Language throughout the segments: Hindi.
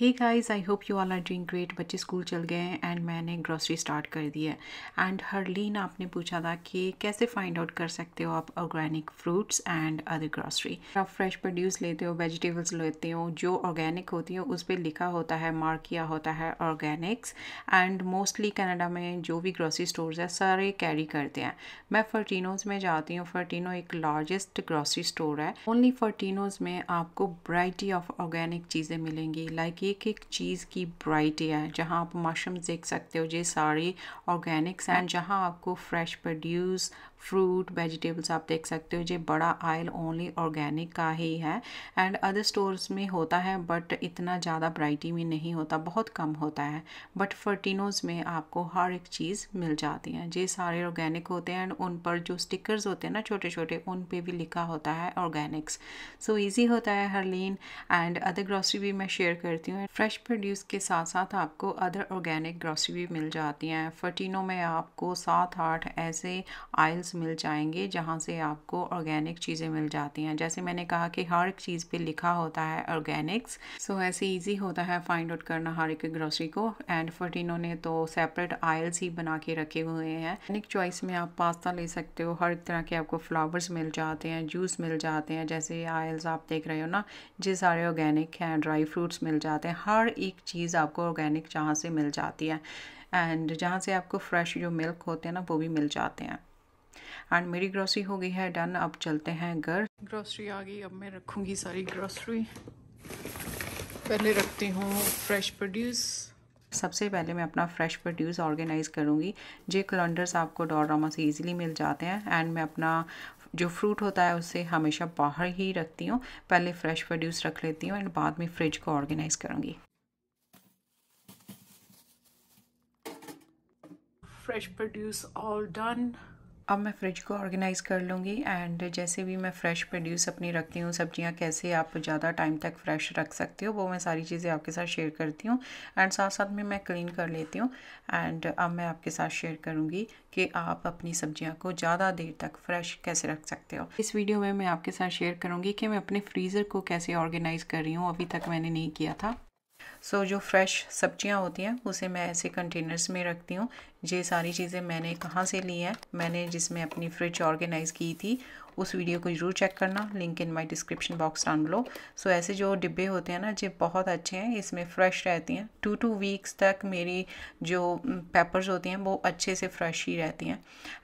Hey guys I hope you all are doing great बच्चे स्कूल चल गए हैं एंड मैंने ग्रॉसरी स्टार्ट कर दी है एंड हरलीन आपने पूछा था कि कैसे फाइंड आउट कर सकते हो आप organic fruits and other grocery आप फ्रेश प्रोड्यूस लेते हो वेजिटेबल्स लेते हो जो ऑर्गेनिक होती हैं उस पर लिखा होता है मार्क किया होता है ऑर्गेनिक्स एंड मोस्टली कनाडा में जो भी ग्रॉसरी स्टोर्स है सारे कैरी करते हैं मैं फर्टिनोज में जाती हूँ फर्टिनो एक लार्जेस्ट ग्रॉसरी स्टोर है ओनली फर्टिनोज में आपको वराइटी ऑफ ऑर्गेनिक चीज़ें मिलेंगी लाइक like एक एक चीज़ की ब्राइटी है जहाँ आप मशरूम्स देख सकते हो ये सारी ऑर्गेनिक्स हैं जहाँ आपको फ्रेश प्रोड्यूस फ्रूट वेजिटेबल्स आप देख सकते हो ये बड़ा आयल ओनली ऑर्गेनिक का ही है एंड अदर स्टोर्स में होता है बट इतना ज़्यादा ब्राइटी में नहीं होता बहुत कम होता है बट फर्टिनोज में आपको हर एक चीज़ मिल जाती है ये सारे ऑर्गेनिक होते हैं एंड उन पर जो स्टिकर्स होते हैं ना छोटे छोटे उन पर भी लिखा होता है ऑर्गेनिक्स सो so, होता है लीन एंड अदर ग्रॉसरी भी मैं शेयर करती हूँ फ्रेश प्रोड्यूस के साथ साथ आपको अदर ऑर्गेनिक ग्रॉसरी भी मिल जाती हैं फर्टिनो में आपको सात आठ ऐसे आयल्स मिल जाएंगे जहाँ से आपको ऑर्गेनिक चीज़ें मिल जाती हैं जैसे मैंने कहा कि हर एक चीज़ पे लिखा होता है ऑर्गेनिक्स सो so, ऐसे इजी होता है फाइंड आउट करना हर एक ग्रोसरी को एंड फर्टिनो ने तो सेपरेट आयल्स ही बना के रखे हुए हैं ऑर्गेनिक चॉइस में आप पास्ता ले सकते हो हर एक तरह के आपको फ्लावर्स मिल जाते हैं जूस मिल जाते हैं जैसे आयल्स आप देख रहे हो ना जिस सारे ऑर्गेनिक हैं ड्राई फ्रूट्स मिल जाते हैं हर एक चीज़ आपको ऑर्गेनिक जहाँ से मिल जाती है एंड जहाँ से आपको फ्रेश जो मिल्क होते हैं ना वो भी मिल जाते हैं एंड मेरी ग्रॉसरी हो गई है डन अब चलते हैं घर ग्रॉसरी आ गई अब मैं रखूँगी सारी ग्रॉसरी पहले रखती हूँ फ्रेश प्रोड्यूस सबसे पहले मैं अपना फ्रेश प्रोड्यूस ऑर्गेनाइज़ करूँगी जे कलेंडर्स आपको डॉड्रामा से इजीली मिल जाते हैं एंड मैं अपना जो फ्रूट होता है उसे हमेशा बाहर ही रखती हूँ पहले फ्रेश प्रोड्यूस रख लेती हूँ एंड बाद में फ्रिज को ऑर्गेनाइज़ करूँगी फ्रेश प्रोड्यूस ऑल डन अब मैं फ्रिज को ऑर्गेनाइज़ कर लूँगी एंड जैसे भी मैं फ़्रेश प्रोड्यूस अपनी रखती हूँ सब्जियाँ कैसे आप ज़्यादा टाइम तक फ्रेश रख सकते हो वो मैं सारी चीज़ें आपके साथ शेयर करती हूँ एंड साथ साथ में मैं क्लीन कर लेती हूँ एंड अब मैं आपके साथ शेयर करूँगी कि आप अपनी सब्जियाँ को ज़्यादा देर तक फ्रेश कैसे रख सकते हो इस वीडियो में मैं आपके साथ शेयर करूँगी कि मैं अपने फ्रीज़र को कैसे ऑर्गेनाइज़ कर रही हूँ अभी तक मैंने नहीं किया था सो जो फ्रेश सब्जियां होती हैं उसे मैं ऐसे कंटेनर्स में रखती हूँ ये सारी चीज़ें मैंने कहाँ से ली हैं मैंने जिसमें अपनी फ्रिज ऑर्गेनाइज़ की थी उस वीडियो को जरूर चेक करना link in my description box down below so ऐसे जो डिब्बे होते हैं ना जो बहुत अच्छे हैं इसमें फ्रेश रहती हैं टू टू वीक्स तक मेरी जो पेपर्स होती हैं वो अच्छे से फ्रेश ही रहती हैं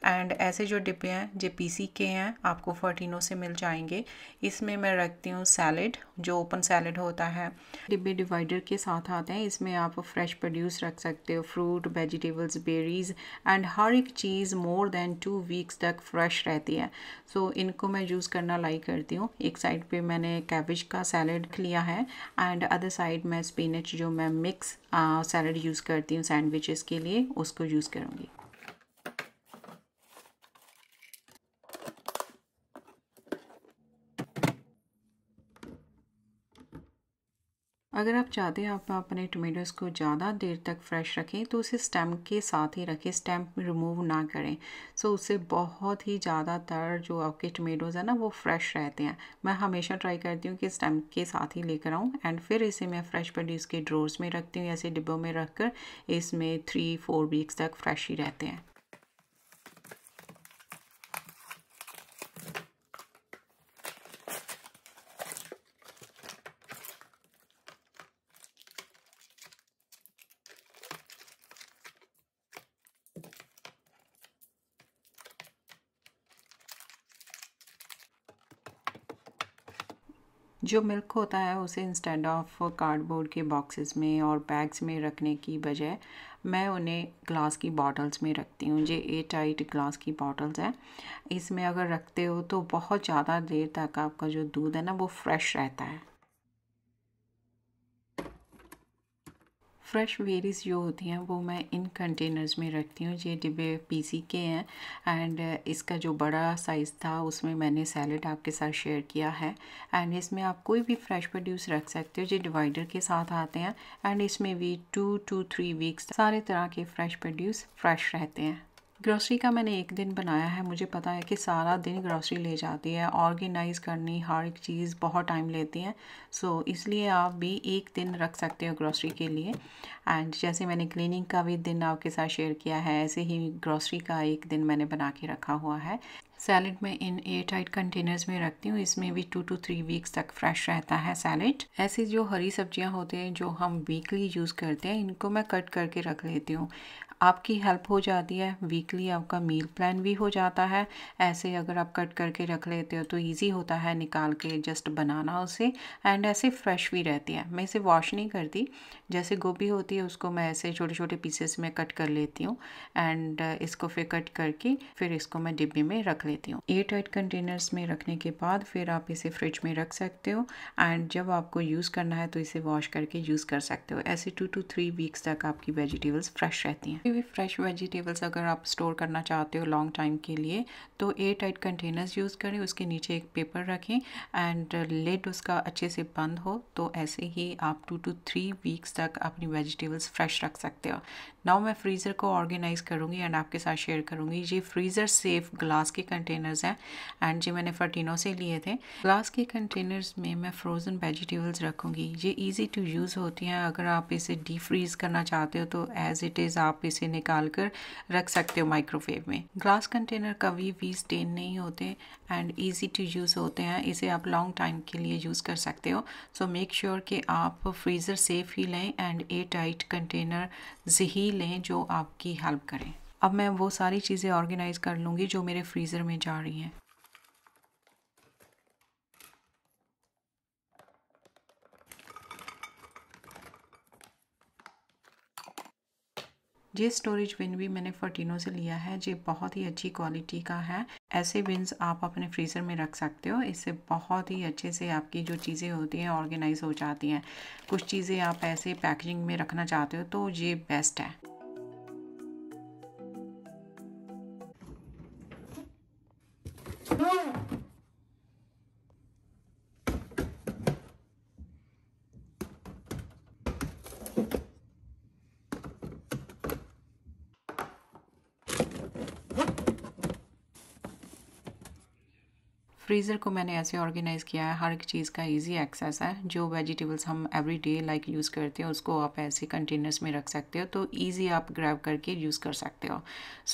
एंड ऐसे जो डिब्बे हैं जो पी के हैं आपको फोर्टीनो से मिल जाएंगे इसमें मैं रखती हूँ सैलड जो ओपन सैलड होता है डिब्बे डिवाइडर के साथ आते हैं इसमें आप फ्रेश प्रोड्यूस रख सकते हो फ्रूट वेजिटेबल्स बेरीज एंड हर एक चीज़ मोर देन टू वीक्स तक फ्रेश रहती है सो so, इनको मैं यूज़ करना लाइक करती हूँ एक साइड पे मैंने कैबिज का सैलड लिया है एंड अदर साइड मैं स्पिनच जो मैं मिक्स सैलड यूज़ करती हूँ सैंडविचेस के लिए उसको यूज़ करूँगी अगर आप चाहते हैं आप अपने टोमेटोज़ को ज़्यादा देर तक फ्रेश रखें तो उसे स्टेम के साथ ही रखें स्टेम रिमूव ना करें सो so, उससे बहुत ही ज़्यादातर जो आपके टोमेटोज़ हैं ना वो फ्रेश रहते हैं मैं हमेशा ट्राई करती हूँ कि स्टेम के साथ ही लेकर आऊँ एंड फिर इसे मैं फ्रेश प्रोड्यूस के ड्रोर्स में रखती हूँ ऐसे डिब्बों में रख कर इसमें थ्री फोर वीक्स तक फ्रेश ही रहते हैं जो मिल्क होता है उसे इंस्टेड ऑफ कार्डबोर्ड के बॉक्सेस में और बैग्स में रखने की बजाय मैं उन्हें ग्लास की बॉटल्स में रखती हूँ ये ए टाइट ग्लास की बॉटल्स हैं इसमें अगर रखते हो तो बहुत ज़्यादा देर तक आपका जो दूध है ना वो फ्रेश रहता है फ्रेश वेरीज जो होती हैं वो मैं इन कंटेनर्स में रखती हूँ ये डिब्बे पीसी के हैं एंड इसका जो बड़ा साइज़ था उसमें मैंने सैलड आपके साथ शेयर किया है एंड इसमें आप कोई भी फ्रेश प्रोड्यूस रख सकते हो जो डिवाइडर के साथ आते हैं एंड इसमें भी टू टू थ्री वीक्स सारे तरह के फ्रेश प्रोड्यूस फ्रेश रहते हैं ग्रॉसरी का मैंने एक दिन बनाया है मुझे पता है कि सारा दिन ग्रॉसरी ले जाती है ऑर्गेनाइज़ करनी हर एक चीज़ बहुत टाइम लेती है सो so, इसलिए आप भी एक दिन रख सकते हो ग्रॉसरी के लिए एंड जैसे मैंने क्लीनिंग का भी दिन आपके साथ शेयर किया है ऐसे ही ग्रॉसरी का एक दिन मैंने बना के रखा हुआ है सैलड मैं इन एयर टाइट कंटेनर्स में रखती हूँ इसमें भी टू टू थ्री वीक्स तक फ्रेश रहता है सैलड ऐसी जो हरी सब्जियाँ होती हैं जो हम वीकली यूज़ करते हैं इनको मैं कट करके रख लेती हूँ आपकी हेल्प हो जाती है वीकली आपका मील प्लान भी हो जाता है ऐसे अगर आप कट करके रख लेते हो तो ईजी होता है निकाल के जस्ट बनाना उसे एंड ऐसे फ्रेश भी रहती है मैं इसे वॉश नहीं करती जैसे गोभी होती है उसको मैं ऐसे छोटे छोटे पीसेस में कट कर लेती हूँ एंड इसको फिर कट करके फिर इसको मैं डिब्बे में रख लेती हूँ एयर टाइट कंटेनर्स में रखने के बाद फिर आप इसे फ्रिज में रख सकते हो एंड जब आपको यूज़ करना है तो इसे वॉश करके यूज़ कर सकते हो ऐसे टू टू थ्री वीक्स तक आपकी वेजिटेबल्स फ्रेश रहती हैं भी फ्रेश वेजिटेबल्स अगर आप स्टोर करना चाहते हो लॉन्ग टाइम के लिए तो एयर टाइट कंटेनर्स यूज़ करें उसके नीचे एक पेपर रखें एंड लेट उसका अच्छे से बंद हो तो ऐसे ही आप टू टू थ्री वीक्स तक अपनी वेजिटेबल्स फ्रेश रख सकते हो नाउ मैं फ्रीज़र को ऑर्गेनाइज करूँगी एंड आपके साथ शेयर करूँगी ये फ्रीज़र सेफ ग्लास के कंटेनर्स हैं एंड जी मैंने फर्टिनो से लिए थे ग्लास के कंटेनर्स में मैं फ्रोज़न वेजिटेबल्स रखूँगी ये इजी टू यूज़ होती हैं अगर आप इसे डी फ्रीज़ करना चाहते हो तो एज इट इज़ आप इसे निकाल कर रख सकते हो माइक्रोवेव में ग्लास कंटेनर कभी भी स्टेन नहीं होते एंड ईजी टू यूज़ होते हैं इसे आप लॉन्ग टाइम के लिए यूज़ कर सकते हो सो मेक श्योर कि आप फ्रीज़र सेफ़ ही लें एंड ए टाइट कंटेनर ही लें जो आपकी हेल्प करें अब मैं वो सारी चीज़ें ऑर्गेनाइज़ कर लूँगी जो मेरे फ्रीज़र में जा रही हैं ये स्टोरेज बिन भी मैंने फोर्टीनो से लिया है जो बहुत ही अच्छी क्वालिटी का है ऐसे बिन्स आप अपने फ्रीज़र में रख सकते हो इससे बहुत ही अच्छे से आपकी जो चीज़ें होती हैं ऑर्गेनाइज हो जाती हैं कुछ चीज़ें आप ऐसे पैकेजिंग में रखना चाहते हो तो ये बेस्ट है फ्रीज़र को मैंने ऐसे ऑर्गेनाइज़ किया है हर एक चीज़ का इजी एक्सेस है जो वेजिटेबल्स हम एवरी डे लाइक यूज़ करते हैं उसको आप ऐसे कंटेनर्स में रख सकते हो तो ईजी आप ग्रैब करके यूज़ कर सकते हो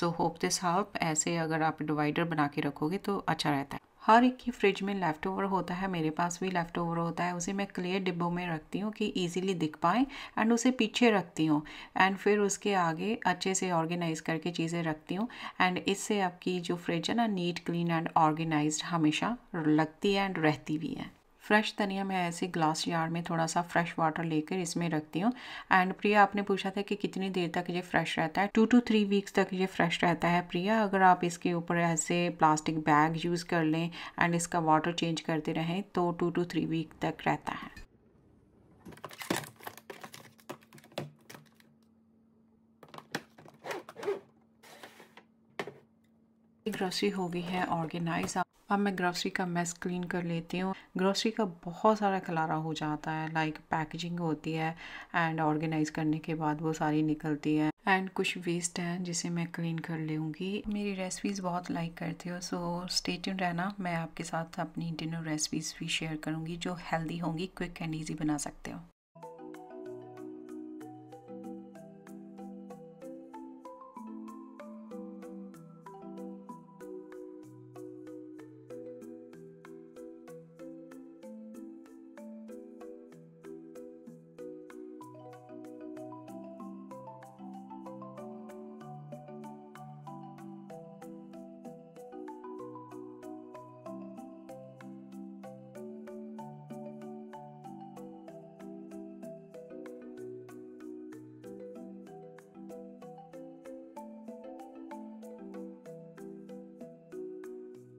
सो होप दिस हेल्प ऐसे अगर आप डिवाइडर बना के रखोगे तो अच्छा रहता है हर एक की फ्रिज में लेफ़्ट ओवर होता है मेरे पास भी लेफ़्ट ओवर होता है उसे मैं क्लियर डिब्बों में रखती हूँ कि ईजिली दिख पाए एंड उसे पीछे रखती हूँ एंड फिर उसके आगे अच्छे से ऑर्गेनाइज करके चीज़ें रखती हूँ एंड इससे आपकी जो फ्रिज है ना नीट क्लीन एंड ऑर्गेनाइज हमेशा लगती है एंड रहती भी है फ्रेश धनिया मैं ऐसे ग्लास यार में थोड़ा सा फ्रेश वाटर लेकर इसमें रखती हूँ एंड प्रिया आपने पूछा था कि कितनी देर तक ये फ्रेश रहता है टू टू थ्री वीक्स तक ये फ्रेश रहता है प्रिया अगर आप इसके ऊपर ऐसे प्लास्टिक बैग यूज़ कर लें एंड इसका वाटर चेंज करते रहें तो टू टू थ्री वीक तक रहता है ग्रोसरी हो गई है ऑर्गेनाइज आप अब मैं ग्रॉसरी का मेस क्लीन कर लेती हूँ ग्रॉसरी का बहुत सारा खलारा हो जाता है लाइक पैकेजिंग होती है एंड ऑर्गेनाइज करने के बाद वो सारी निकलती है एंड कुछ वेस्ट है जिसे मैं क्लीन कर लूँगी मेरी रेसिपीज़ बहुत लाइक करती हो सो स्टेटन रहना मैं आपके साथ अपनी डिनर रेसिपीज़ भी शेयर करूँगी जो हेल्दी होंगी क्विक एंड ईजी बना सकते हो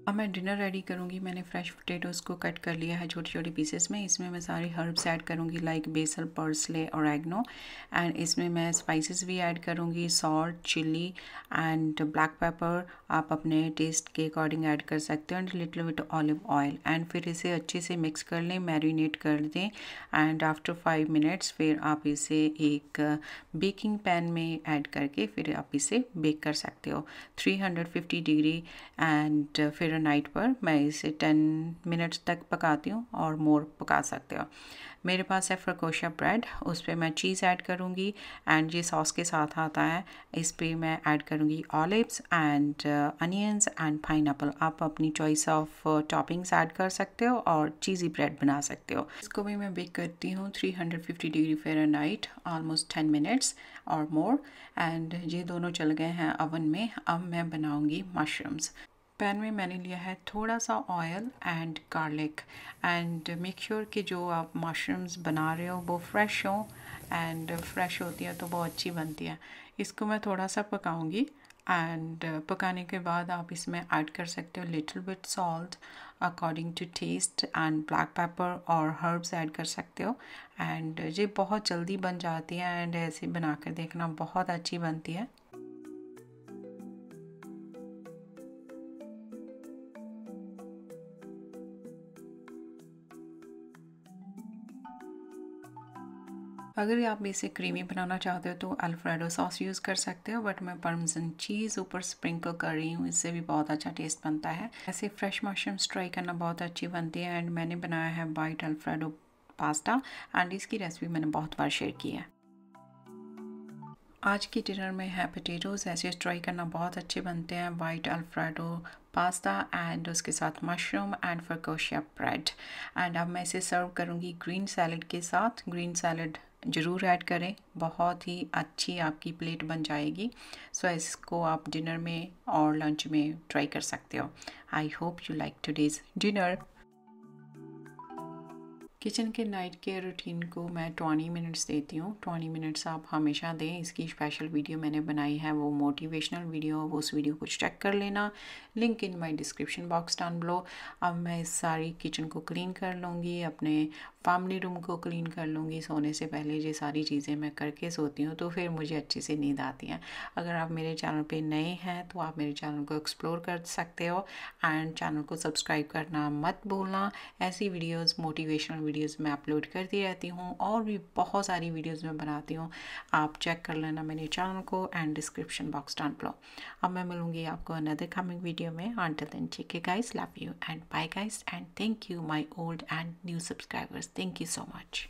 अब मैं डिनर रेडी करूँगी मैंने फ्रेश पोटेटोज को कट कर लिया है छोटे छोटे पीसेस में इसमें मैं सारे हर्ब्स ऐड करूँगी लाइक बेसल पर्सले और एग्नो एंड इसमें मैं स्पाइसेस भी ऐड करूँगी salt chilli and black pepper आप अपने टेस्ट के अकॉर्डिंग ऐड कर सकते हो and little bit olive oil and फिर इसे अच्छे से मिक्स कर लें मैरिनेट कर दें एंड आफ्टर फाइव मिनट्स फिर आप इसे एक बेकिंग पैन में ऐड करके फिर आप इसे बेक कर सकते हो थ्री डिग्री एंड फिर नाइट पर मैं इसे टेन मिनट्स तक पकाती हूँ और मोर पका सकते हो मेरे पास है फ्रकोशा ब्रेड उस पर मैं चीज़ ऐड करूँगी एंड ये सॉस के साथ आता है इस पर मैं ऐड करूँगी olives and onions and pine आप अपनी चॉइस ऑफ टॉपिंग्स ऐड कर सकते हो और चीज़ी ब्रेड बना सकते हो इसको भी मैं बेक करती हूँ 350 डिग्री फ़ारेनहाइट ऑलमोस्ट 10 मिनट्स और मोर एंड ये दोनों चल गए हैं अवन में अब मैं बनाऊँगी मशरूम्स पैन में मैंने लिया है थोड़ा सा oil and garlic and make sure कि जो आप मशरूम्स बना रहे हो वो फ्रेश हो एंड फ्रेश होती है तो बहुत अच्छी बनती है इसको मैं थोड़ा सा पकाऊंगी एंड पकाने के बाद आप इसमें ऐड कर सकते हो little bit salt according to taste and black pepper और हर्ब्स ऐड कर सकते हो एंड ये बहुत जल्दी बन जाती है एंड ऐसे बना कर देखना बहुत अच्छी बनती है अगर आप इसे क्रीमी बनाना चाहते हो तो अल्फ्रेडो सॉस यूज़ कर सकते हो बट मैं परमजन चीज़ ऊपर स्प्रिंकल कर रही हूँ इससे भी बहुत अच्छा टेस्ट बनता है ऐसे फ्रेश मशरूम्स ट्राई करना बहुत अच्छी बनती है एंड मैंने बनाया है वाइट अल्फ्रेडो पास्ता एंड इसकी रेसिपी मैंने बहुत बार शेयर की है आज की डिनर में है पटेटोज़ ऐसे ट्राई करना बहुत अच्छे बनते हैं वाइट अल्फ्रेडो पास्ता एंड उसके साथ mushroom and focaccia bread and अब मैं इसे सर्व करूँगी ग्रीन सैलड के साथ ग्रीन सैलड ज़रूर ऐड करें बहुत ही अच्छी आपकी प्लेट बन जाएगी सो so, इसको आप डिनर में और लंच में ट्राई कर सकते हो I hope you like today's dinner kitchen के नाइट के रूटीन को मैं 20 मिनट्स देती हूँ 20 मिनट्स आप हमेशा दें इसकी स्पेशल वीडियो मैंने बनाई है वो मोटिवेशनल वीडियो वो उस वीडियो को चेक कर लेना link in my description box down below अब मैं इस सारी किचन को क्लीन कर लूँगी अपने फैमिली रूम को क्लीन कर लूँगी सोने से पहले ये सारी चीज़ें मैं करके सोती हूँ तो फिर मुझे अच्छे से नींद आती है अगर आप मेरे चैनल पे नए हैं तो आप मेरे चैनल को एक्सप्लोर कर सकते हो एंड चैनल को सब्सक्राइब करना मत भूलना ऐसी वीडियोस मोटिवेशनल वीडियोस मैं अपलोड करती रहती हूँ और भी बहुत सारी वीडियोज़ मैं बनाती हूँ आप चेक कर लेना मेरे चैनल को एंड डिस्क्रिप्शन बॉक्स डाल लो अब मैं मिलूँगी आपको अनदर कमिंग वीडियो में आंटल दिन ठीक है guys love you and bye guys and thank you my old and new subscribers Thank you so much.